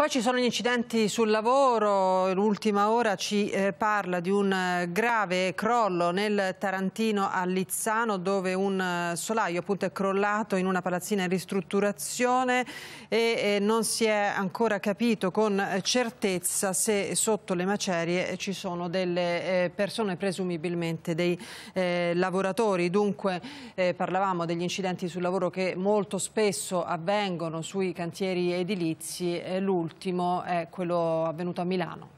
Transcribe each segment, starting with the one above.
Poi ci sono gli incidenti sul lavoro, l'ultima ora ci eh, parla di un eh, grave crollo nel Tarantino a Lizzano dove un eh, solaio appunto è crollato in una palazzina in ristrutturazione e, e eh, non si è ancora capito con certezza se sotto le macerie ci sono delle eh, persone, presumibilmente dei eh, lavoratori. Dunque parlavamo degli incidenti sul lavoro che molto spesso avvengono sui cantieri edilizi, l'ultimo ultimo è quello avvenuto a Milano.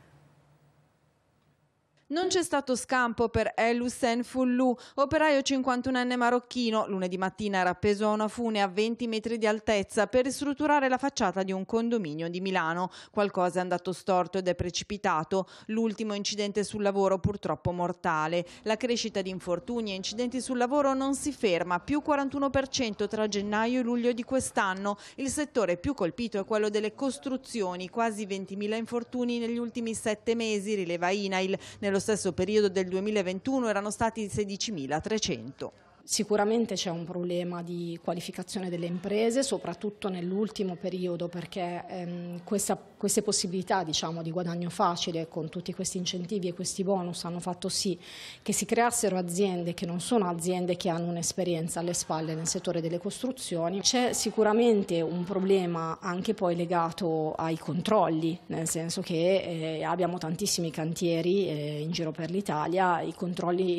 Non c'è stato scampo per El Hussein Fullou, operaio 51enne marocchino. Lunedì mattina era appeso a una fune a 20 metri di altezza per ristrutturare la facciata di un condominio di Milano. Qualcosa è andato storto ed è precipitato. L'ultimo incidente sul lavoro purtroppo mortale. La crescita di infortuni e incidenti sul lavoro non si ferma, più 41% tra gennaio e luglio di quest'anno. Il settore più colpito è quello delle costruzioni, quasi 20.000 infortuni negli ultimi sette mesi, rileva INAIL. Nello stesso periodo del 2021 erano stati 16.300. Sicuramente c'è un problema di qualificazione delle imprese, soprattutto nell'ultimo periodo, perché ehm, questa, queste possibilità diciamo, di guadagno facile con tutti questi incentivi e questi bonus hanno fatto sì che si creassero aziende che non sono aziende che hanno un'esperienza alle spalle nel settore delle costruzioni. C'è sicuramente un problema anche poi legato ai controlli, nel senso che eh, abbiamo tantissimi cantieri eh, in giro per l'Italia, il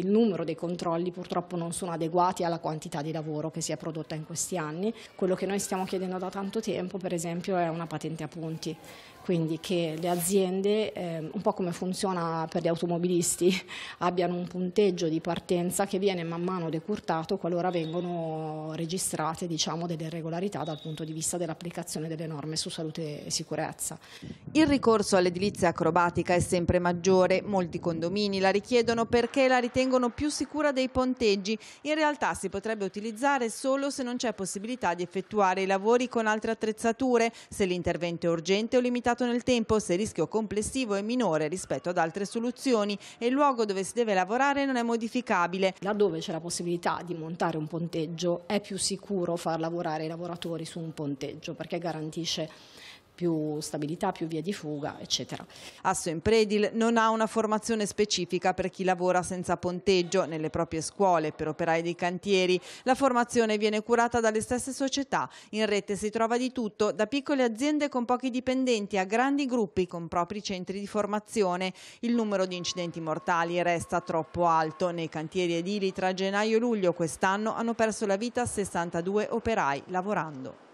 numero dei controlli purtroppo non sono adeguati adeguati alla quantità di lavoro che si è prodotta in questi anni. Quello che noi stiamo chiedendo da tanto tempo, per esempio, è una patente a punti, quindi che le aziende, eh, un po' come funziona per gli automobilisti, abbiano un punteggio di partenza che viene man mano decurtato qualora vengono registrate diciamo, delle irregolarità dal punto di vista dell'applicazione delle norme su salute e sicurezza. Il ricorso all'edilizia acrobatica è sempre maggiore, molti condomini la richiedono perché la ritengono più sicura dei ponteggi. In realtà si potrebbe utilizzare solo se non c'è possibilità di effettuare i lavori con altre attrezzature, se l'intervento è urgente o limitato nel tempo, se il rischio complessivo è minore rispetto ad altre soluzioni e il luogo dove si deve lavorare non è modificabile. Laddove c'è la possibilità di montare un ponteggio è più sicuro far lavorare i lavoratori su un ponteggio perché garantisce più stabilità, più vie di fuga, eccetera. Asso Impredil non ha una formazione specifica per chi lavora senza ponteggio nelle proprie scuole per operai dei cantieri. La formazione viene curata dalle stesse società. In rete si trova di tutto, da piccole aziende con pochi dipendenti a grandi gruppi con propri centri di formazione. Il numero di incidenti mortali resta troppo alto. Nei cantieri edili tra gennaio e luglio quest'anno hanno perso la vita 62 operai lavorando.